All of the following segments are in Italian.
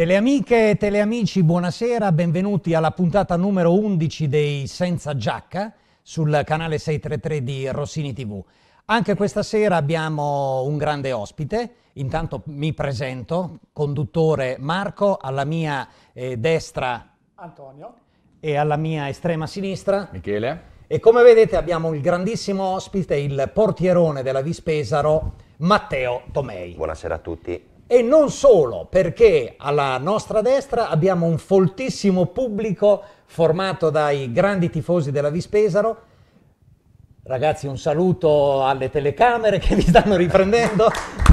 Teleamiche e teleamici, buonasera, benvenuti alla puntata numero 11 dei Senza Giacca sul canale 633 di Rossini TV. Anche questa sera abbiamo un grande ospite, intanto mi presento, conduttore Marco, alla mia eh, destra Antonio e alla mia estrema sinistra Michele. E come vedete abbiamo il grandissimo ospite, il portierone della Vispesaro, Matteo Tomei. Buonasera a tutti. E non solo, perché alla nostra destra abbiamo un foltissimo pubblico formato dai grandi tifosi della Vispesaro. Ragazzi, un saluto alle telecamere che vi stanno riprendendo,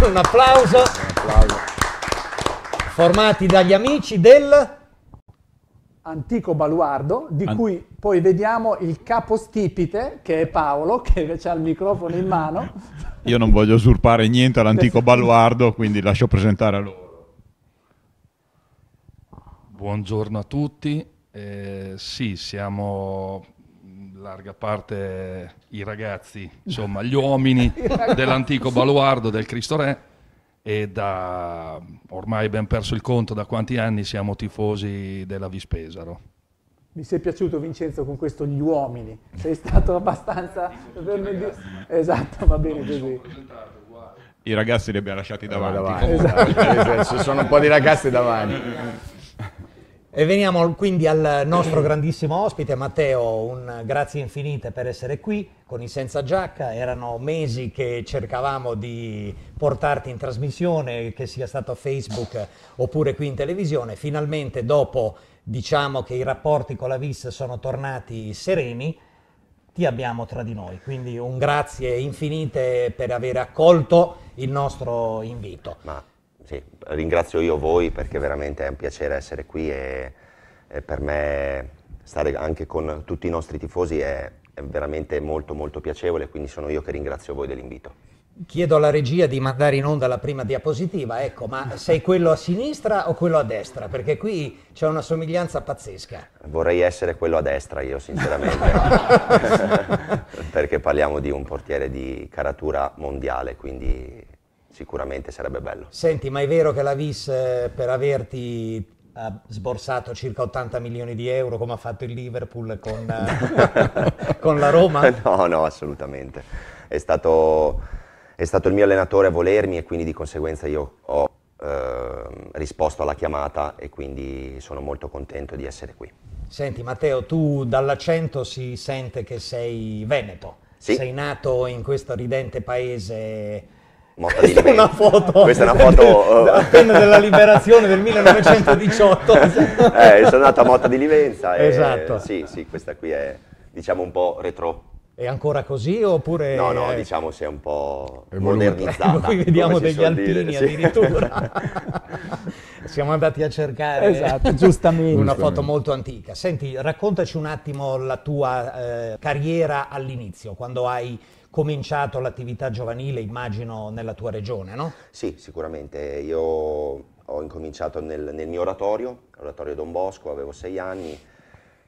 un applauso. Un applauso. Formati dagli amici del antico baluardo di An- cui poi vediamo il capostipite che è Paolo che ha il microfono in mano. Io non voglio usurpare niente all'antico baluardo, quindi lascio presentare a loro. Buongiorno a tutti, eh, sì siamo in mm, larga parte i ragazzi, insomma gli uomini dell'antico baluardo del Cristo Re e da ormai ben perso il conto da quanti anni siamo tifosi della Vispesaro. Mi sei piaciuto Vincenzo con questo gli uomini, sei stato abbastanza... esatto, va bene così i ragazzi li abbiamo lasciati eh, davanti. davanti. Esatto. Eh, sono un po' di ragazzi davanti. E veniamo quindi al nostro grandissimo ospite Matteo, un grazie infinite per essere qui con i Senza Giacca, erano mesi che cercavamo di portarti in trasmissione, che sia stato Facebook oppure qui in televisione, finalmente dopo diciamo che i rapporti con la VIS sono tornati sereni, ti abbiamo tra di noi, quindi un grazie infinite per aver accolto il nostro invito. Ma sì, ringrazio io voi perché veramente è un piacere essere qui e, e per me stare anche con tutti i nostri tifosi è, è veramente molto molto piacevole, quindi sono io che ringrazio voi dell'invito. Chiedo alla regia di mandare in onda la prima diapositiva, ecco, ma sei quello a sinistra o quello a destra? Perché qui c'è una somiglianza pazzesca. Vorrei essere quello a destra io, sinceramente, perché parliamo di un portiere di caratura mondiale, quindi sicuramente sarebbe bello. Senti, ma è vero che la VIS eh, per averti ha sborsato circa 80 milioni di euro come ha fatto il Liverpool con, eh, con la Roma? No, no, assolutamente. È stato, è stato, il mio allenatore a volermi e quindi di conseguenza io ho eh, risposto alla chiamata e quindi sono molto contento di essere qui. Senti Matteo, tu dall'accento si sente che sei veneto, sì. sei nato in questo ridente paese Motta di Liventi. Una foto. Questa è una foto uh, appena della liberazione del 1918. eh, sono nato a Motta di Livenza. E, eh, esatto. Sì, sì, questa qui è diciamo un po' retro. È ancora così oppure... No, no, diciamo si è un po' è modernizzata. Qui vediamo degli alpini dire, addirittura. Siamo andati a cercare eh. esatto, giustamente. una foto molto antica. Senti, raccontaci un attimo la tua eh, carriera all'inizio, quando hai cominciato l'attività giovanile, immagino, nella tua regione, no? Sì, sicuramente. Io ho incominciato nel, nel mio oratorio, l'oratorio Don Bosco, avevo sei anni.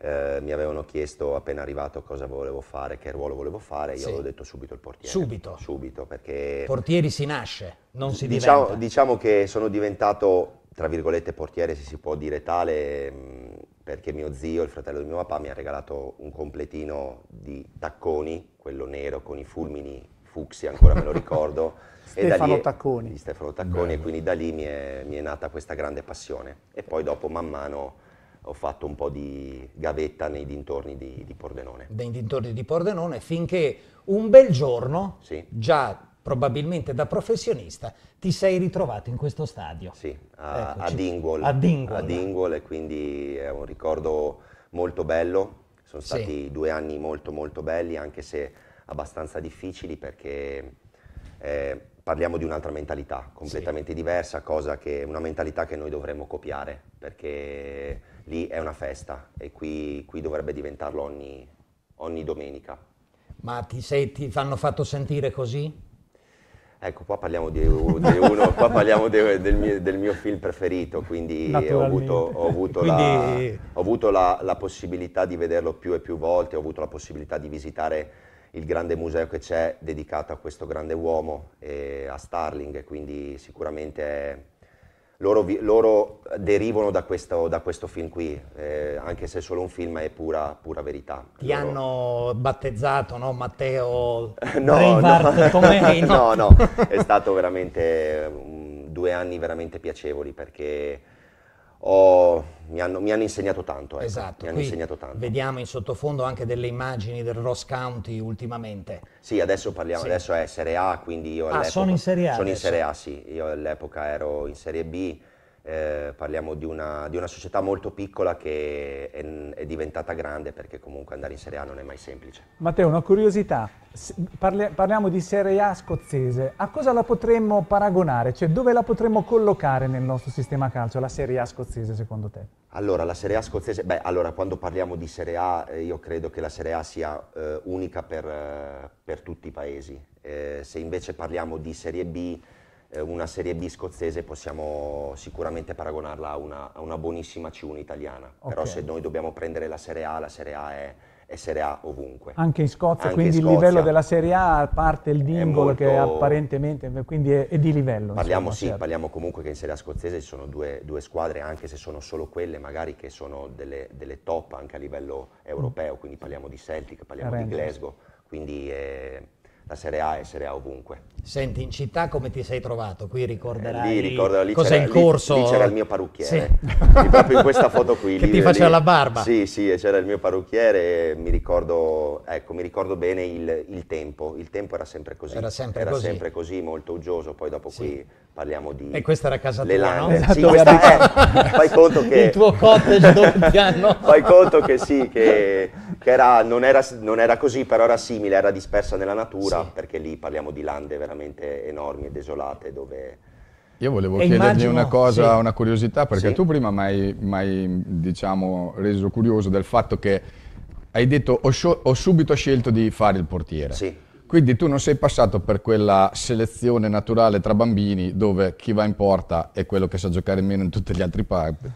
Eh, mi avevano chiesto appena arrivato cosa volevo fare, che ruolo volevo fare, io sì. avevo detto subito il portiere. Subito? Subito, perché... Portieri si nasce, non si diciamo, diventa. Diciamo che sono diventato, tra virgolette, portiere, se si può dire tale, mh, mm, perché mio zio, il fratello di mio papà, mi ha regalato un completino di tacconi, quello nero con i fulmini fucsi, ancora me lo ricordo. Stefano è, Tacconi. Di Stefano Tacconi, Bello. e quindi da lì mi è, mi è, nata questa grande passione. E poi dopo man mano ho fatto un po' di gavetta nei dintorni di, di Pordenone. Nei dintorni di Pordenone, finché un bel giorno, sì. già probabilmente da professionista, ti sei ritrovato in questo stadio. Sì, a, Dingwall. ad Ingol. Ad Ingol. e quindi è un ricordo molto bello. Sono stati sì. due anni molto molto belli, anche se abbastanza difficili perché eh, parliamo di un'altra mentalità completamente sì. diversa, che, una mentalità che noi dovremmo copiare perché lì è una festa e qui, qui dovrebbe diventarlo ogni, ogni domenica. Ma ti, sei, ti fanno fatto sentire così? Ecco, qua parliamo, di, di uno, qua parliamo de, del, mio, del, mio, film preferito, quindi ho avuto, ho avuto, quindi... La, ho avuto la, la, possibilità di vederlo più e più volte, ho avuto la possibilità di visitare il grande museo che c'è dedicato a questo grande uomo, eh, a Starling, quindi sicuramente è loro, vi, loro derivano da questo, da questo, film qui, eh, anche se è solo un film è pura, pura verità. Ti loro... hanno battezzato, no? Matteo no, Reinhardt no. Comeri, no? no, no, è stato veramente um, due anni veramente piacevoli perché ho, mi, hanno, mi, hanno, insegnato tanto. Ecco. Esatto, mi hanno insegnato tanto. Vediamo in sottofondo anche delle immagini del Ross County ultimamente. Sì, adesso parliamo, sì. adesso è Serie A, quindi io ah, sono in Serie A. Sono adesso. in Serie A, sì. Io all'epoca ero in Serie B eh, parliamo di una, di una, società molto piccola che è, è, diventata grande perché comunque andare in Serie A non è mai semplice. Matteo, una curiosità, Parle, parliamo di Serie A scozzese, a cosa la potremmo paragonare? Cioè dove la potremmo collocare nel nostro sistema calcio, la Serie A scozzese secondo te? Allora, la Serie A scozzese, beh, allora quando parliamo di Serie A eh, io credo che la Serie A sia eh, unica per, eh, per, tutti i paesi, eh, se invece parliamo di Serie B eh, una Serie B scozzese possiamo sicuramente paragonarla a una, a una buonissima C1 italiana, okay. però se noi dobbiamo prendere la Serie A, la Serie A è, è Serie A ovunque. Anche in Scozia, Anche quindi in Scozia il livello della Serie A, a parte il dingolo che apparentemente quindi è, è di livello. Parliamo, insomma, sì, certo. parliamo comunque che in Serie A scozzese ci sono due, due, squadre, anche se sono solo quelle magari che sono delle, delle top anche a livello europeo, quindi parliamo di Celtic, parliamo Rangers. di Glasgow, quindi eh, la Serie A è Serie A ovunque. Senti, in città come ti sei trovato? Qui ricorderai eh, lì, ricordo, lì cosa è in corso. Lì, lì c'era il mio parrucchiere, sì. proprio in questa foto qui. che lì, ti faceva la barba. Sì, sì, c'era il mio parrucchiere, mi ricordo, ecco, mi ricordo bene il, il, tempo, il tempo era sempre così. Era sempre era così. sempre così, molto uggioso, poi dopo sì. qui parliamo di... E questa era casa le tua, lande. no? Sì, questa è, fai conto che... Il tuo cottage dove hanno... fai conto che sì, che, che era, non, era, non, era, così, però era simile, era dispersa nella natura, sì. perché lì parliamo di lande veramente enormi e desolate dove... Io volevo e chiedergli immagino, una cosa, sì. una curiosità, perché sì. tu prima mi hai, diciamo, reso curioso del fatto che hai detto ho, ho subito scelto di fare il portiere. Sì. Quindi tu non sei passato per quella selezione naturale tra bambini dove chi va in porta è quello che sa giocare meno in tutti gli altri parti.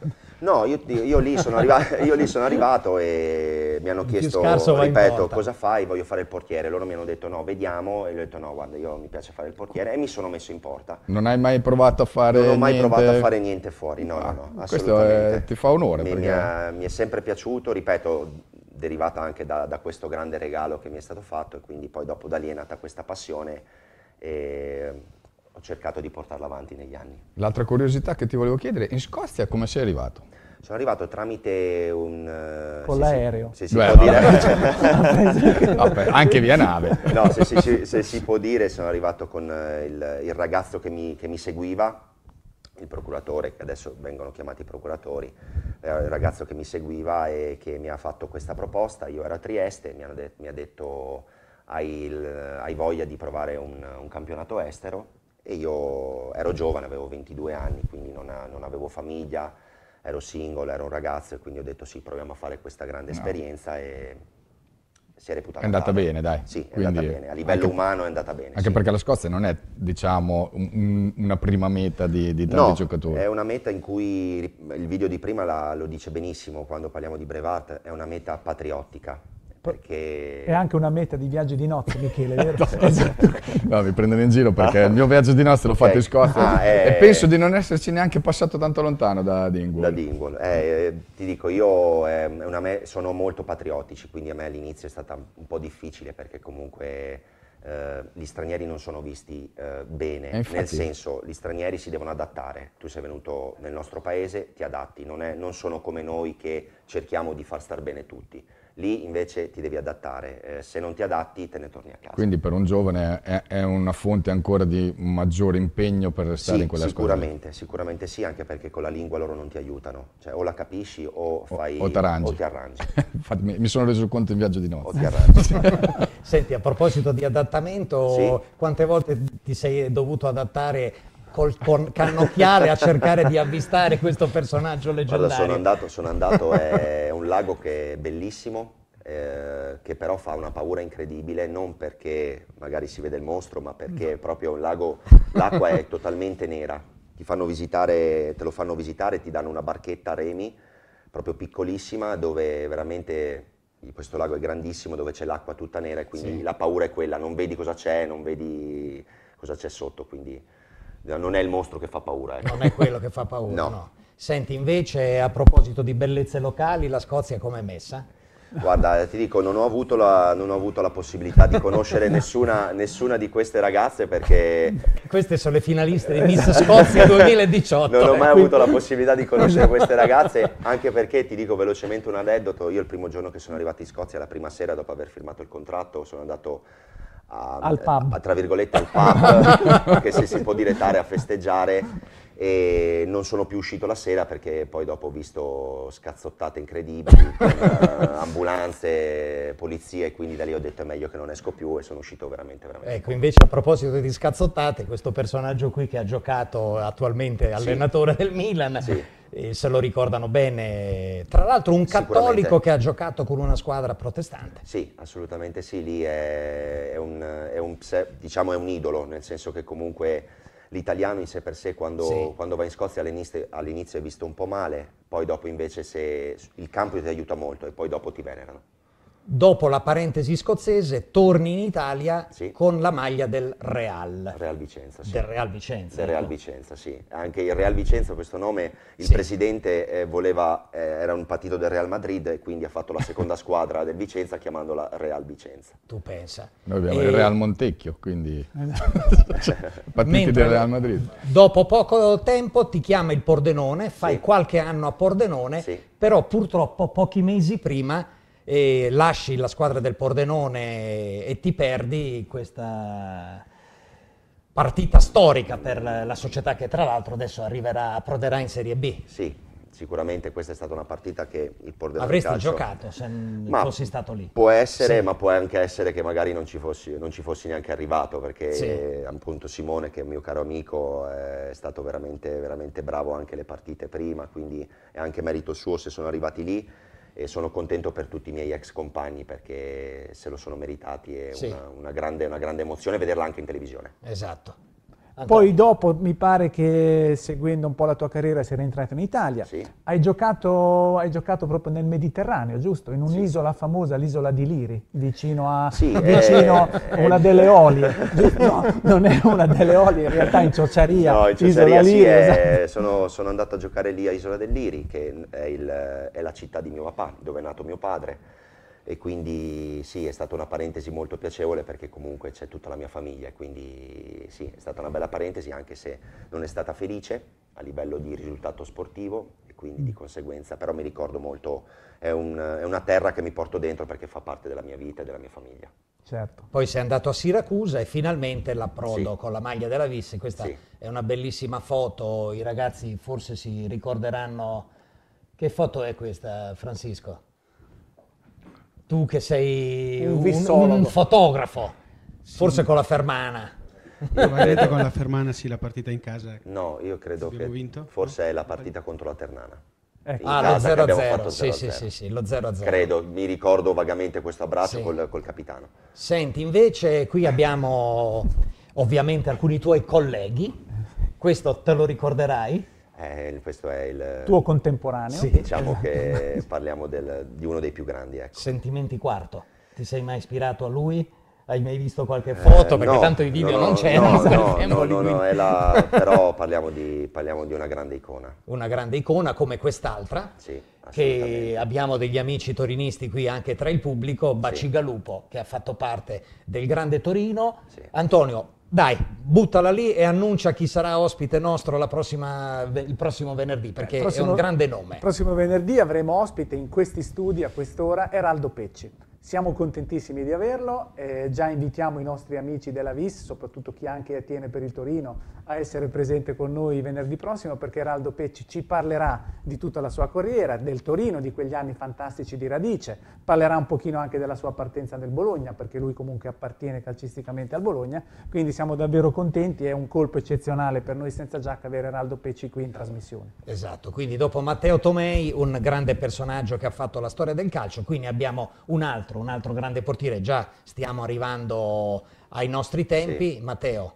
No, io, io, io, lì, sono arrivato, io lì, sono arrivato, e mi hanno chiesto, ripeto, cosa fai? Voglio fare il portiere. Loro mi hanno detto no, vediamo. E io ho detto no, guarda, io mi piace fare il portiere e mi sono messo in porta. Non hai mai provato a fare Non ho mai niente... provato a fare niente fuori, no, ah, no, no, ah, Questo è, ti fa onore. Mi, perché... mi, è, mi è sempre piaciuto, ripeto, derivata anche da, da, questo grande regalo che mi è stato fatto e quindi poi dopo da lì è nata questa passione e ho cercato di portarla avanti negli anni. L'altra curiosità che ti volevo chiedere, in Scozia come sei arrivato? Sono arrivato tramite un... Eh, con sì, l'aereo. Sì, se Beh, si può dire... Vabbè, anche via nave. No, se, se, se, si può dire, sono arrivato con eh, il, il ragazzo che mi, che mi seguiva, il procuratore, che adesso vengono chiamati procuratori, eh, il ragazzo che mi seguiva e che mi ha fatto questa proposta, io ero a Trieste, mi, de- mi ha detto hai, il, hai, voglia di provare un, un, campionato estero e io ero giovane, avevo 22 anni, quindi non, ha, non avevo famiglia, ero single, ero un ragazzo e quindi ho detto sì, proviamo a fare questa grande no. esperienza e si è reputata. È andata tale. bene, dai. Sì, è Quindi, andata bene, a livello anche, umano è andata bene. Anche sì. perché la Scozia non è, diciamo, un, una prima meta di, di tanti no, giocatori. È una meta in cui il video di prima la, lo dice benissimo quando parliamo di Brevat, è una meta patriottica perché... È anche una meta di viaggio di nozze, Michele, vero? no, esatto. esatto. no, mi prendono in giro perché il mio viaggio di nozze l'ho okay. fatto in Scozia ah, eh... e penso di non esserci neanche passato tanto lontano da Dingwall. Da Dingwall. Eh, eh ti dico, io eh, me- sono molto patriottici, quindi a me all'inizio è stata un po' difficile perché comunque... Uh, gli stranieri non sono visti uh, bene, infatti... nel senso gli stranieri si devono adattare, tu sei venuto nel nostro paese, ti adatti, non, è, non, sono come noi che cerchiamo di far star bene tutti lì invece ti devi adattare, eh, se non ti adatti te ne torni a casa. Quindi per un giovane è, è una fonte ancora di maggiore impegno per restare sì, in quella sicuramente, scuola? Sicuramente sì, anche perché con la lingua loro non ti aiutano, cioè o la capisci o, fai, o, o, ti arrangi. Infatti, mi sono reso conto in viaggio di nozze. O ti arrangi. Senti, a proposito di adattamento, sì? quante volte ti sei dovuto adattare col con cannocchiale a cercare di avvistare questo personaggio leggendario. Guarda, sono andato, sono andato, è un lago che è bellissimo, eh, che però fa una paura incredibile, non perché magari si vede il mostro, ma perché no. proprio un lago, l'acqua è totalmente nera. Ti fanno visitare, te lo fanno visitare, ti danno una barchetta a remi, proprio piccolissima, dove veramente questo lago è grandissimo, dove c'è l'acqua tutta nera e quindi sì. la paura è quella, non vedi cosa c'è, non vedi cosa c'è sotto, quindi eh, non è il mostro che fa paura. Ecco. Non è quello che fa paura, no. no. Senti, invece, a proposito di bellezze locali, la Scozia com'è messa? Guarda, eh, ti dico, non ho avuto la, ho avuto la possibilità di conoscere nessuna, nessuna, di queste ragazze perché... Queste sono le finaliste di Miss esatto. Scozia 2018. Non ho mai eh. avuto la possibilità di conoscere esatto. queste ragazze, anche perché, ti dico velocemente un aneddoto, io il primo giorno che sono arrivato in Scozia, la prima sera dopo aver firmato il contratto, sono andato a, al pub. A, tra virgolette al pub, perché se si può dilettare a festeggiare e non sono più uscito la sera perché poi dopo ho visto scazzottate incredibili, con, uh, eh, ambulanze, polizie, quindi da lì ho detto è meglio che non esco più e sono uscito veramente veramente. Ecco, invece a proposito di scazzottate, questo personaggio qui che ha giocato attualmente allenatore sì. del Milan. Sì se lo ricordano bene. Tra l'altro un cattolico che ha giocato con una squadra protestante. Sì, assolutamente sì, lì è, è, un, è, un, diciamo è un, idolo, nel senso che comunque l'italiano in sé per sé quando, sì. quando va in Scozia all'inizio, all'inizio è visto un po' male, poi dopo invece se, il campo ti aiuta molto e poi dopo ti venerano dopo la parentesi scozzese, torni in Italia sì. con la maglia del Real. Real Vicenza, sì. Del Real Vicenza. Del Real ecco. Vicenza, sì. Anche il Real Vicenza, questo nome, il sì. presidente eh, voleva, eh, era un partito del Real Madrid e quindi ha fatto la seconda squadra del Vicenza chiamandola Real Vicenza. Tu pensa. Noi abbiamo e... il Real Montecchio, quindi eh, partiti del Real Madrid. Dopo poco tempo ti chiama il Pordenone, fai sì. qualche anno a Pordenone, però purtroppo pochi mesi prima e lasci la squadra del Pordenone e ti perdi questa partita storica per la società che tra l'altro adesso arriverà, approderà in Serie B. Sì, sicuramente questa è stata una partita che il Pordenone Avresti calcio, giocato se ma fossi stato lì. Può essere, sì. ma può anche essere che magari non ci fossi, non ci fossi neanche arrivato, perché sì. appunto Simone, che è un mio caro amico, è stato veramente, veramente bravo anche le partite prima, quindi è anche merito suo se sono arrivati lì e sono contento per tutti i miei ex compagni perché se lo sono meritati è sì. una, una, grande, una grande emozione vederla anche in televisione. Esatto. Antonio. Poi dopo mi pare che seguendo un po' la tua carriera sei rientrato in Italia. Sì. Hai, giocato, hai, giocato, proprio nel Mediterraneo, giusto? In un'isola sì. famosa, l'isola di Liri, vicino a sì, vicino eh, una eh, delle olie. Eh. no, non è una delle olie, in realtà in Ciociaria. No, in Ciociaria Liri, sì, eh, esatto. sono, sono, andato a giocare lì a Isola del Liri, che è, il, è la città di mio papà, dove è nato mio padre e quindi sì, è stata una parentesi molto piacevole perché comunque c'è tutta la mia famiglia, quindi sì, è stata una bella parentesi anche se non è stata felice a livello di risultato sportivo e quindi di mm. conseguenza, però mi ricordo molto, è, un, è una terra che mi porto dentro perché fa parte della mia vita e della mia famiglia. Certo. Poi sei andato a Siracusa e finalmente l'approdo sì. con la maglia della Vissi, questa sì. è una bellissima foto, i ragazzi forse si ricorderanno che foto è questa Francisco? Tu che sei un, un, un fotografo, sì. forse con la Fermana. Avrete con la Fermana sì la partita in casa? Ecco. No, io credo che vinto? forse no? è la partita contro la Ternana. Ecco. Ah, lo 0-0, sì, sì, sì, sì, lo 0-0. Credo, mi ricordo vagamente questo abbraccio sì. col, col capitano. Senti, invece qui abbiamo ovviamente alcuni tuoi colleghi, questo te lo ricorderai? Eh, questo è il tuo contemporaneo. Sì, diciamo esatto. che parliamo del, di uno dei più grandi. Ecco. Sentimenti quarto, ti sei mai ispirato a lui? Hai mai visto qualche eh, foto? Eh, Perché no, tanto i video no, non c'erano. No, no, no, no la... però parliamo di, parliamo di, una grande icona. Una grande icona come quest'altra, sì, che abbiamo degli amici torinisti qui anche tra il pubblico, Bacigalupo, sì. che ha fatto parte del Grande Torino. Sì. Antonio, dai, buttala lì e annuncia chi sarà ospite nostro prossima, il prossimo venerdì, eh, perché prossimo, è un grande nome. Il prossimo venerdì avremo ospite in questi studi a quest'ora Eraldo Pecci. Siamo contentissimi di averlo, eh, già invitiamo i nostri amici della VIS, soprattutto chi anche tiene per il Torino, a essere presente con noi venerdì prossimo perché Eraldo Pecci ci parlerà di tutta la sua carriera, del Torino, di quegli anni fantastici di radice, parlerà un pochino anche della sua partenza nel Bologna perché lui comunque appartiene calcisticamente al Bologna, quindi siamo davvero contenti, è un colpo eccezionale per noi senza giacca avere Eraldo Pecci qui in trasmissione. Esatto, quindi dopo Matteo Tomei, un grande personaggio che ha fatto la storia del calcio, qui ne abbiamo un altro, un altro grande portiere, già stiamo arrivando ai nostri tempi, sì. Matteo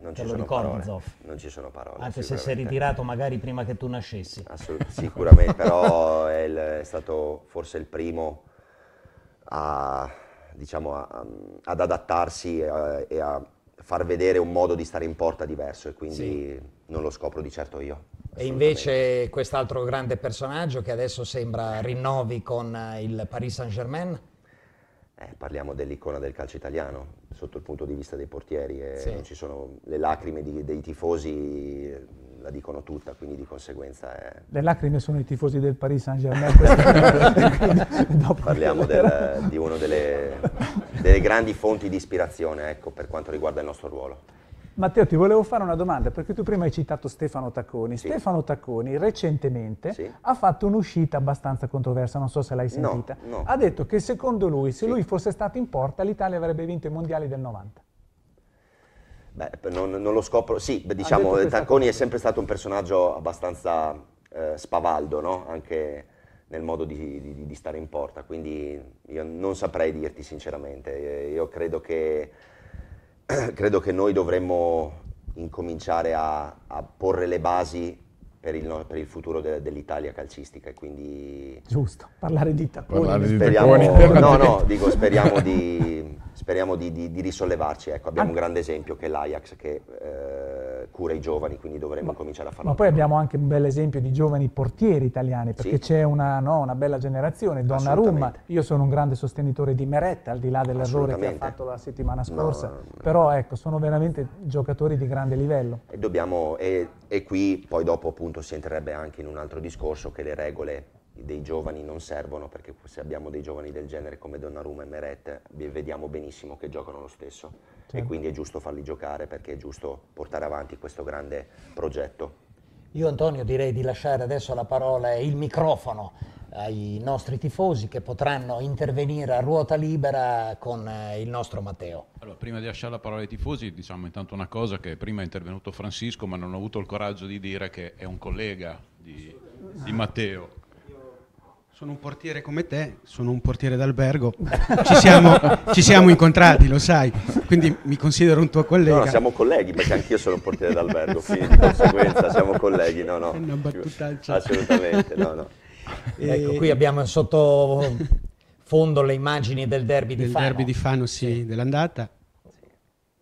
non Te ci lo sono ricordi, parole. Zoff. Non ci sono parole. Anche se si è ritirato magari prima che tu nascessi. Assolut- sicuramente, però è, il, è, stato forse il primo a, diciamo, a, ad adattarsi a, e a far vedere un modo di stare in porta diverso e quindi sì. non lo scopro di certo io. E invece quest'altro grande personaggio che adesso sembra rinnovi con il Paris Saint-Germain? eh, parliamo dell'icona del calcio italiano, sotto il punto di vista dei portieri, eh, sì. sono, le lacrime di, dei tifosi eh, la dicono tutta, quindi di conseguenza... Le lacrime sono i tifosi del Paris Saint-Germain. parliamo del, di una delle, delle, grandi fonti di ispirazione ecco, per quanto riguarda il nostro ruolo. Matteo, ti volevo fare una domanda, perché tu prima hai citato Stefano Tacconi. Sì. Stefano Tacconi recentemente sì. ha fatto un'uscita abbastanza controversa, non so se l'hai sentita. No, no. Ha detto che secondo lui, se sì. lui fosse stato in porta, l'Italia avrebbe vinto i mondiali del 90. Beh, non, non lo scopro. Sì, beh, diciamo, Tacconi cosa. è sempre stato un personaggio abbastanza eh, spavaldo, no? Anche nel modo di, di, di stare in porta, quindi io non saprei dirti sinceramente. Io credo che credo che noi dovremmo incominciare a, a porre le basi per il, per il futuro de, dell'Italia calcistica e quindi... Giusto, parlare di tacconi. Parlare di speriamo, tacconi. No, no, dico speriamo di speriamo di, di, di risollevarci. Ecco, abbiamo ah. un grande esempio che è l'Ajax che eh, cura i giovani, quindi dovremmo ma, cominciare a farlo. Ma poi abbiamo anche un bel esempio di giovani portieri italiani, perché sì. c'è una, no, una, bella generazione, Donna Donnarumma. Io sono un grande sostenitore di Meretta, al di là dell'errore che ha fatto la settimana scorsa, no. però ecco, sono veramente giocatori di grande livello. E, dobbiamo, e, e qui poi dopo appunto si entrerebbe anche in un altro discorso che le regole dei giovani non servono perché se abbiamo dei giovani del genere come Donnarumma e Meret vediamo benissimo che giocano lo stesso certo. e quindi è giusto farli giocare perché è giusto portare avanti questo grande progetto. Io Antonio direi di lasciare adesso la parola e il microfono ai nostri tifosi che potranno intervenire a ruota libera con eh, il nostro Matteo. Allora, prima di lasciare la parola ai tifosi, diciamo intanto una cosa che prima è intervenuto Francisco, ma non ho avuto il coraggio di dire che è un collega di, di Matteo sono un portiere come te, sono un portiere d'albergo, ci siamo, ci siamo incontrati, lo sai, quindi mi considero un tuo collega. No, no siamo colleghi, perché anch'io sono un portiere d'albergo, quindi di conseguenza siamo colleghi, no, no. Una battutaccia. Assolutamente, no, no. E... Ecco, eh, qui abbiamo sotto fondo le immagini del derby del di Fano. Del derby di Fano, sì, sì. dell'andata.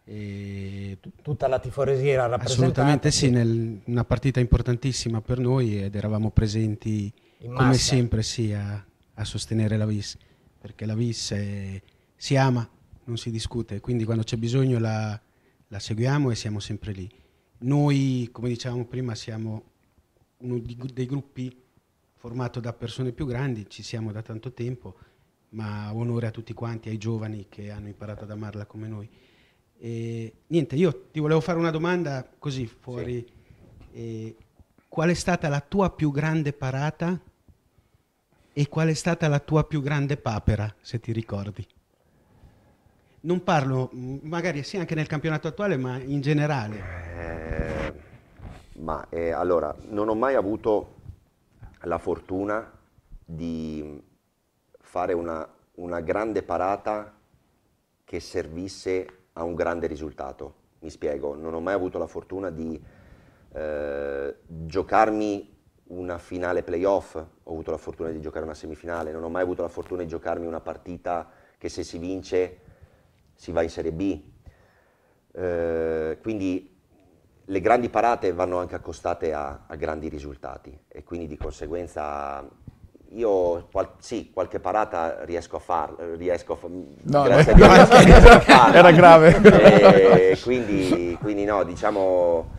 E... Tutta la tiforesia era rappresentata. Assolutamente sì, nel, una partita importantissima per noi ed eravamo presenti come sempre sì, a, a, sostenere la VIS, perché la VIS è, si ama, non si discute, quindi quando c'è bisogno la, la seguiamo e siamo sempre lì. Noi, come dicevamo prima, siamo uno dei gruppi formato da persone più grandi, ci siamo da tanto tempo, ma onore a tutti quanti, ai giovani che hanno imparato ad amarla come noi. E, niente, io ti volevo fare una domanda così fuori. Sì. E, qual è stata la tua più grande parata e qual è stata la tua più grande papera, se ti ricordi? Non parlo, mm, magari sì anche nel campionato attuale, ma in generale. Eh, ma eh, allora, non ho mai avuto la fortuna di fare una, una grande parata che servisse a un grande risultato. Mi spiego, non ho mai avuto la fortuna di eh, giocarmi una finale playoff, ho avuto la fortuna di giocare una semifinale, non ho mai avuto la fortuna di giocarmi una partita che se si vince si va in Serie B. Eh, quindi le grandi parate vanno anche accostate a, a, grandi risultati e quindi di conseguenza io qual- sì, qualche parata riesco a farla, riesco a fa- no, grazie no, a Dio no, no, era grave. E, eh, quindi, quindi no, diciamo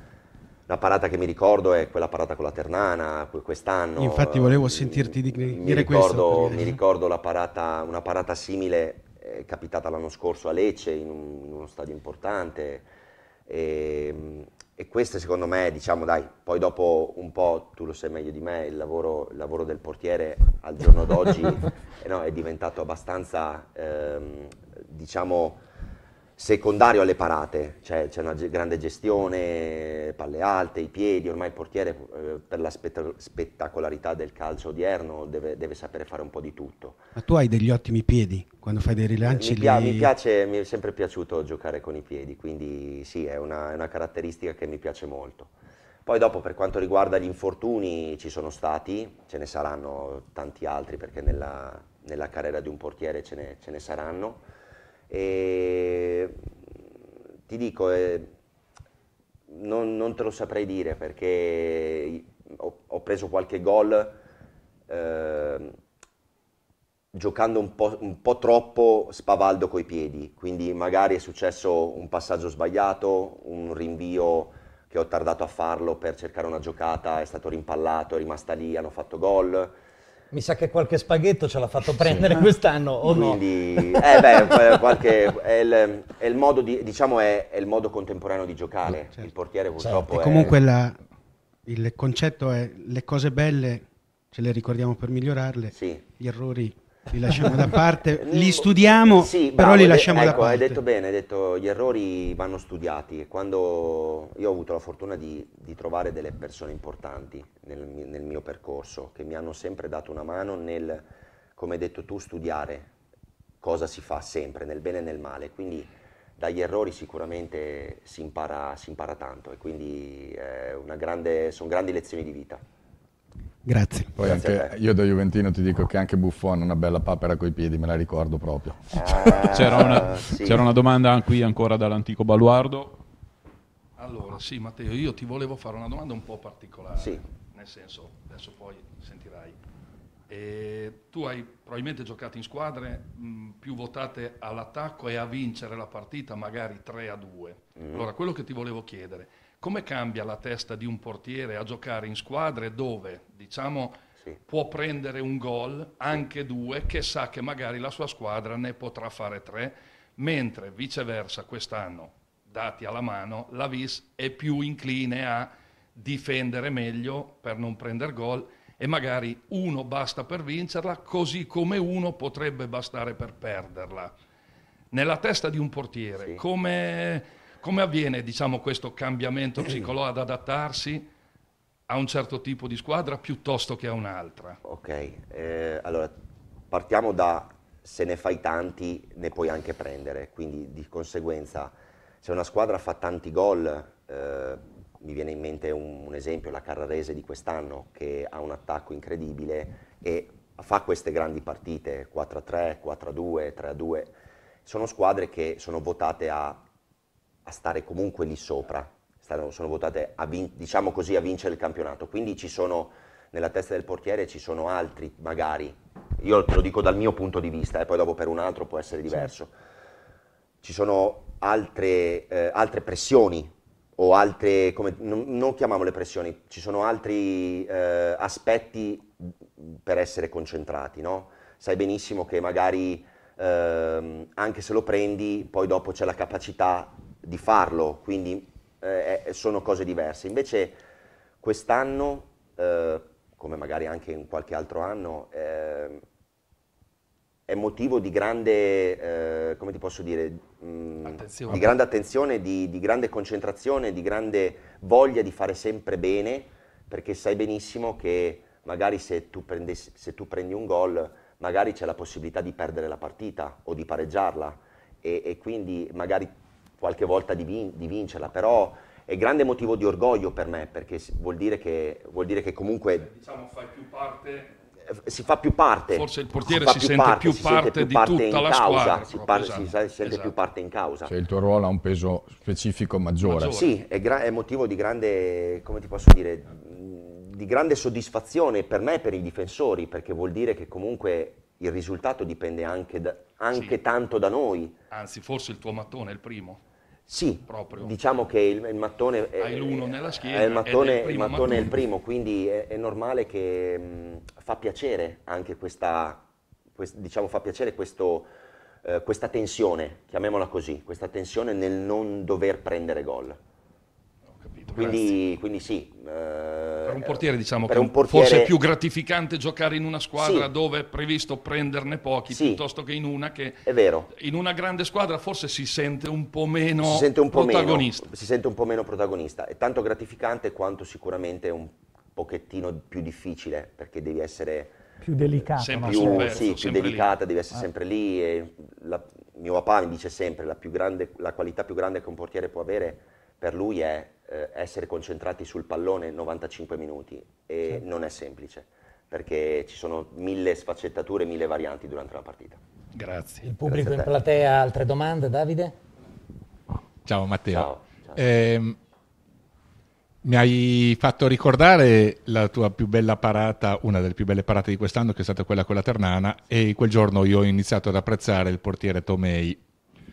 la parata che mi ricordo è quella parata con la Ternana, quest'anno. Infatti volevo eh, sentirti dire mi eh. ricordo, questo. Mi ricordo parata, una parata simile è eh, capitata l'anno scorso a Lecce, in, un, in uno stadio importante. E, ehm, e queste secondo me, diciamo dai, poi dopo un po', tu lo sai meglio di me, il lavoro, il lavoro del portiere al giorno d'oggi no, è diventato abbastanza, ehm, diciamo, secondario alle parate, cioè c'è una grande gestione, palle alte, i piedi, ormai il portiere eh, per la spett- spettacolarità del calcio odierno deve, deve, sapere fare un po' di tutto. Ma tu hai degli ottimi piedi quando fai dei rilanci? Eh, mi, li... mi piace, mi è sempre piaciuto giocare con i piedi, quindi sì, è una, è una caratteristica che mi piace molto. Poi dopo per quanto riguarda gli infortuni ci sono stati, ce ne saranno tanti altri perché nella, nella carriera di un portiere ce ne, ce ne saranno e ti dico, eh, non, non, te lo saprei dire perché ho, ho preso qualche gol eh, giocando un po', un po', troppo spavaldo coi piedi, quindi magari è successo un passaggio sbagliato, un rinvio che ho tardato a farlo per cercare una giocata, è stato rimpallato, è rimasta lì, hanno fatto gol mi sa che qualche spaghetto ce l'ha fatto prendere sì. Ah. quest'anno, o Quindi, no? Eh beh, qualche, è, il, è, il, modo, di, diciamo, è, è il modo contemporaneo di giocare. Certo. Il portiere certo. purtroppo certo. è... comunque la, il concetto è le cose belle ce le ricordiamo per migliorarle, sì. gli errori li lasciamo da parte, eh, li studiamo, eh, sì, però bravo, li lasciamo ecco, da parte. Hai detto bene, hai detto gli errori vanno studiati. Quando io ho avuto la fortuna di, di trovare delle persone importanti nel, nel, mio percorso che mi hanno sempre dato una mano nel, come hai detto tu, studiare cosa si fa sempre, nel bene e nel male. Quindi dagli errori sicuramente si impara, si impara tanto e quindi eh, grande, sono grandi lezioni di vita. Grazie. Poi Grazie anche, io da Juventino ti dico che anche Buffon una bella papera coi piedi, me la ricordo proprio. Ah, c'era, una, sì. c'era, una, domanda qui ancora dall'antico baluardo. Allora, sì Matteo, io ti volevo fare una domanda un po' particolare, sì. nel senso, adesso poi sentirai. E tu hai probabilmente giocato in squadre mh, mm, più votate all'attacco e a vincere la partita, magari 3 a 2. Mm. Mm-hmm. Allora, quello che ti volevo chiedere è come cambia la testa di un portiere a giocare in squadre dove, diciamo, sì. può prendere un gol, anche due, che sa che magari la sua squadra ne potrà fare tre, mentre viceversa quest'anno, dati alla mano, la Vis è più incline a difendere meglio per non prendere gol e magari uno basta per vincerla, così come uno potrebbe bastare per perderla. Nella testa di un portiere, sì. come come avviene diciamo, questo cambiamento psicologico ad adattarsi a un certo tipo di squadra piuttosto che a un'altra? Ok, eh, allora partiamo da se ne fai tanti ne puoi anche prendere, quindi di conseguenza se una squadra fa tanti gol, eh, mi viene in mente un, un esempio, la Carrarese di quest'anno che ha un attacco incredibile e fa queste grandi partite, 4-3, 4-2, 3-2, sono squadre che sono votate a a stare comunque lì sopra, stanno, sono votate a, vin- diciamo così, a vincere il campionato, quindi ci sono, nella testa del portiere ci sono altri magari, io te lo dico dal mio punto di vista, e eh, poi dopo per un altro può essere diverso, ci sono altre, eh, altre pressioni o altre, come, non, non, chiamiamole pressioni, ci sono altri eh, aspetti per essere concentrati, no? Sai benissimo che magari ehm, anche se lo prendi, poi dopo c'è la capacità di farlo, quindi eh, eh, sono cose diverse. Invece quest'anno, eh, come magari anche in qualche altro anno, eh, è motivo di grande, eh, come ti posso dire, mh, mm, attenzione. di grande attenzione, di, di, grande concentrazione, di grande voglia di fare sempre bene, perché sai benissimo che magari se tu, prendessi, se tu prendi un gol, magari c'è la possibilità di perdere la partita o di pareggiarla e, e quindi magari qualche volta di, vin di, vincerla, però è grande motivo di orgoglio per me, perché vuol dire che, vuol dire che comunque... Diciamo fai più parte eh, si fa più parte. Forse il portiere si, si, sente, parte, più si parte sente più parte di tutta la causa, squadra. Si, proprio, esatto, si sente esatto. più parte in causa. Cioè il tuo ruolo ha un peso specifico maggiore. maggiore. Sì, è, è, motivo di grande, come ti posso dire, di grande soddisfazione per me e per i difensori, perché vuol dire che comunque il risultato dipende anche, da, anche sì. tanto da noi. Anzi, forse il tuo mattone è il primo. Sì, proprio. diciamo che il, il mattone è, Hai l'uno eh, nella schiena, eh, è il mattone, è il, il mattone mattone. è il primo, quindi è, è normale che mh, fa piacere anche questa, quest, diciamo, fa piacere questo, eh, questa tensione, chiamiamola così, questa tensione nel non dover prendere gol. Quindi, quindi sì. Eh, per un portiere diciamo che portiere... forse è più gratificante giocare in una squadra sì. dove è previsto prenderne pochi sì. piuttosto che in una che... È vero. In una grande squadra forse si sente un po' meno si sente un po protagonista. Meno, si sente un po' meno protagonista. È tanto gratificante quanto sicuramente un pochettino più difficile perché devi essere più delicata, sempre più, superso, sì, più delicata, lì. devi essere ah. sempre lì. La, mio papà mi dice sempre la, grande, la, qualità più grande che un portiere può avere per lui è eh, essere concentrati sul pallone 95 minuti e sì. non è semplice perché ci sono mille sfaccettature, mille varianti durante una partita. Grazie. Il pubblico Grazie in platea ha altre domande, Davide? Ciao Matteo. Ciao, ciao. Eh, mi hai fatto ricordare la tua più bella parata, una delle più belle parate di quest'anno, che è stata quella con la Ternana, e quel giorno io ho iniziato ad apprezzare il portiere Tomei.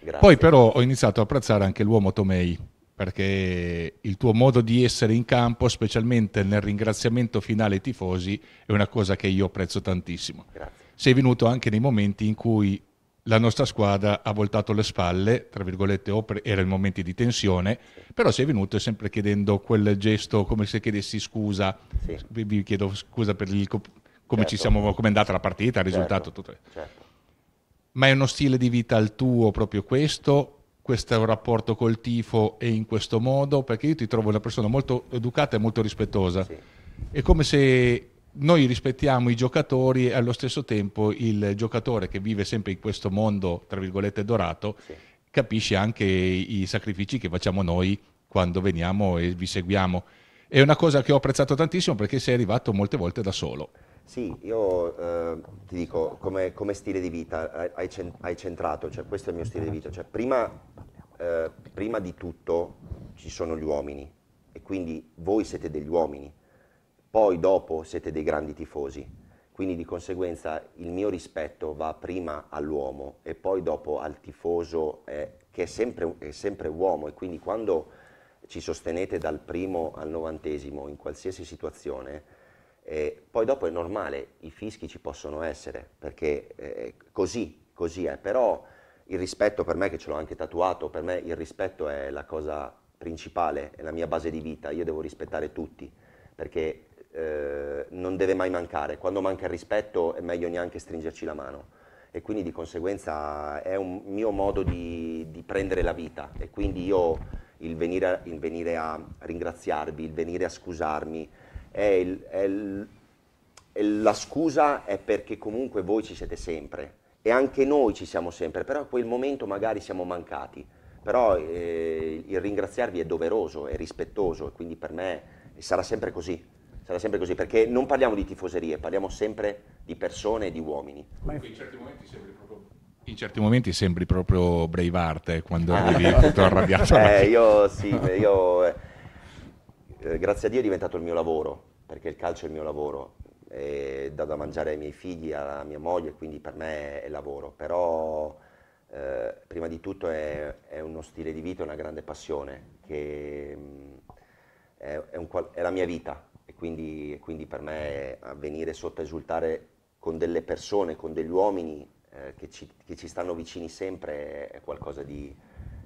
Grazie. Poi però ho iniziato ad apprezzare anche l'uomo Tomei perché il tuo modo di essere in campo, specialmente nel ringraziamento finale ai tifosi, è una cosa che io apprezzo tantissimo. Grazie. Sei venuto anche nei momenti in cui la nostra squadra ha voltato le spalle, tra virgolette, erano momenti di tensione, però sei venuto sempre chiedendo quel gesto come se chiedessi scusa, sì. vi chiedo scusa per il, come, certo. siamo, come è andata la partita, il certo. risultato, tutto. Certo. Ma è uno stile di vita il tuo proprio questo questo è un rapporto col tifo e in questo modo, perché io ti trovo una persona molto educata e molto rispettosa. Sì. È come se noi rispettiamo i giocatori e allo stesso tempo il giocatore che vive sempre in questo mondo, tra virgolette, dorato, sì. capisce anche i sacrifici che facciamo noi quando veniamo e vi seguiamo. È una cosa che ho apprezzato tantissimo perché sei arrivato molte volte da solo. Sì, io eh, ti dico, come, come, stile di vita hai, hai, centrato, cioè questo è il mio stile di vita, cioè prima, eh, prima di tutto ci sono gli uomini e quindi voi siete degli uomini, poi dopo siete dei grandi tifosi, quindi di conseguenza il mio rispetto va prima all'uomo e poi dopo al tifoso eh, che è sempre, è sempre uomo e quindi quando ci sostenete dal primo al novantesimo in qualsiasi situazione, e poi dopo è normale, i fischi ci possono essere, perché eh, così, così è, però il rispetto per me, che ce l'ho anche tatuato, per me il rispetto è la cosa principale, è la mia base di vita, io devo rispettare tutti, perché eh, non deve mai mancare, quando manca il rispetto è meglio neanche stringerci la mano e quindi di conseguenza è un mio modo di, di prendere la vita e quindi io il venire, il venire a ringraziarvi, il venire a scusarmi, è, il, è, il, è la scusa è perché comunque voi ci siete sempre e anche noi ci siamo sempre, però a quel momento magari siamo mancati, però eh, il ringraziarvi è doveroso, è rispettoso e quindi per me sarà sempre così sarà sempre così, perché non parliamo di tifoserie, parliamo sempre di persone e di uomini. In certi momenti sembri proprio, in certi momenti sembri proprio Braveheart eh, quando arrivi tutto arrabbiato. eh, io sì, io... Eh eh, grazie a Dio è diventato il mio lavoro, perché il calcio è il mio lavoro, e do da mangiare ai miei figli, alla mia moglie, quindi per me è lavoro, però eh, prima di tutto è, è, uno stile di vita, è una grande passione, che mm, è, è, un, è la mia vita e quindi, quindi per me venire sotto a esultare con delle persone, con degli uomini eh, che, ci, che, ci, stanno vicini sempre è qualcosa di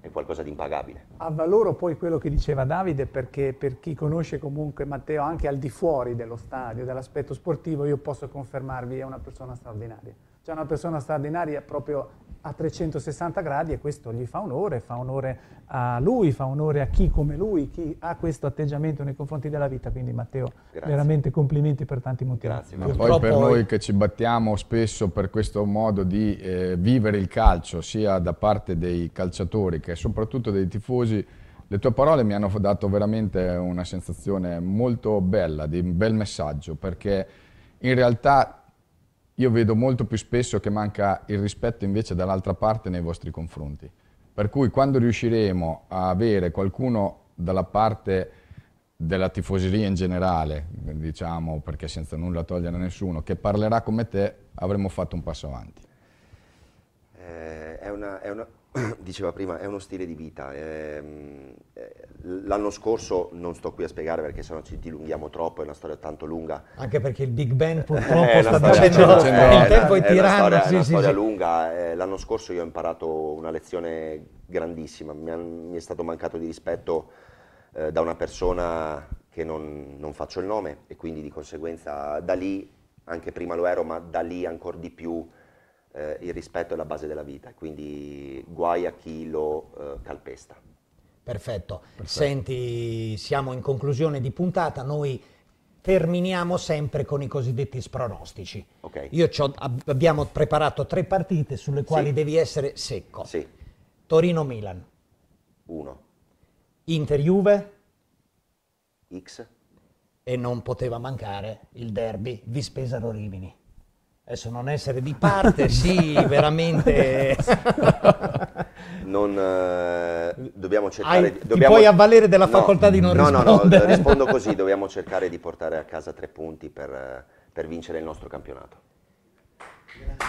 è qualcosa di impagabile. Ha valore poi quello che diceva Davide, perché per chi conosce comunque Matteo anche al di fuori dello stadio, dell'aspetto sportivo, io posso confermarvi, è una persona straordinaria. Cioè una persona straordinaria proprio a 360 gradi e questo gli fa onore, fa onore a lui, fa onore a chi come lui, chi ha questo atteggiamento nei confronti della vita. Quindi Matteo, Grazie. veramente complimenti per tanti motivi. Grazie. Ma poi per noi che ci battiamo spesso per questo modo di eh, vivere il calcio, sia da parte dei calciatori che soprattutto dei tifosi, le tue parole mi hanno dato veramente una sensazione molto bella, di un bel messaggio, perché in realtà io vedo molto più spesso che manca il rispetto invece dall'altra parte nei vostri confronti. Per cui quando riusciremo a avere qualcuno dalla parte della tifoseria in generale, diciamo perché senza nulla togliere a nessuno, che parlerà come te, avremo fatto un passo avanti eh, è, una, è una, diceva prima, è uno stile di vita. Ehm, eh, l'anno scorso, non sto qui a spiegare perché sennò ci dilunghiamo troppo, è una storia tanto lunga. Anche perché il Big Bang eh, purtroppo sta facendo il tempo è, è tiranno. Una storia, sì, è una sì, storia sì. lunga. Eh, l'anno scorso io ho imparato una lezione grandissima, mi, mi è stato mancato di rispetto eh, da una persona che non, non faccio il nome e quindi di conseguenza da lì, anche prima lo ero, ma da lì ancora di più eh, il rispetto è la base della vita, quindi guai a chi lo eh, calpesta. Perfetto. Perfetto. Senti, siamo in conclusione di puntata, noi terminiamo sempre con i cosiddetti spronostici. Okay. Ab abbiamo preparato tre partite sulle quali sì. devi essere secco. Sì. Torino-Milan. 1. Inter-Juve. X. E non poteva mancare il derby Vispesaro-Rimini. Adesso non essere di parte, sì, veramente. Non, eh, dobbiamo cercare Hai, di, dobbiamo, puoi avvalere della facoltà no, di non no, rispondere. No, no, rispondo così, dobbiamo cercare di portare a casa tre punti per, eh, per vincere il nostro campionato. Grazie.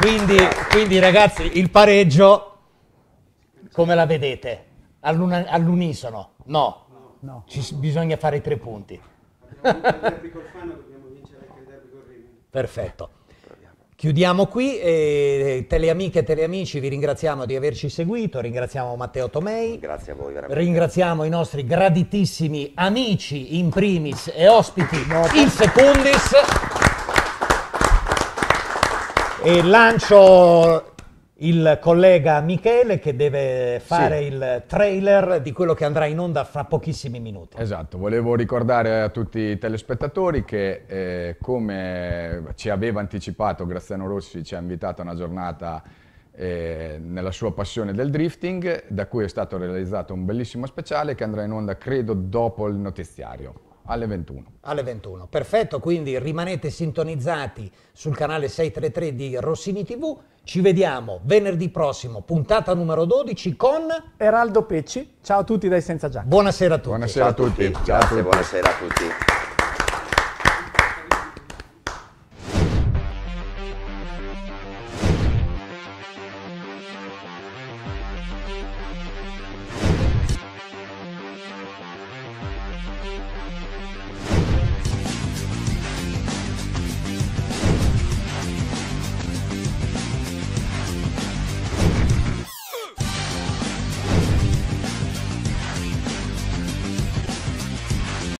Quindi, Grazie. quindi ragazzi, il pareggio, come la vedete? All'unisono? No, No. Ci, bisogna fare tre punti. Perfetto. Chiudiamo qui, eh, teleamiche e teleamici vi ringraziamo di averci seguito, ringraziamo Matteo Tomei, grazie a voi veramente. ringraziamo i nostri graditissimi amici in primis e ospiti in secundis e lancio il collega Michele che deve fare sì. il trailer di quello che andrà in onda fra pochissimi minuti. Esatto, volevo ricordare a tutti i telespettatori che eh, come ci aveva anticipato Graziano Rossi ci ha invitato a una giornata eh, nella sua passione del drifting, da cui è stato realizzato un bellissimo speciale che andrà in onda credo dopo il notiziario alle 21. Alle 21, perfetto, quindi rimanete sintonizzati sul canale 633 di Rossini TV. Ci vediamo venerdì prossimo, puntata numero 12 con Eraldo Pecci. Ciao a tutti dai Senza Giacca. Buonasera a tutti. Buonasera a tutti. Ciao a tutti. buonasera a tutti.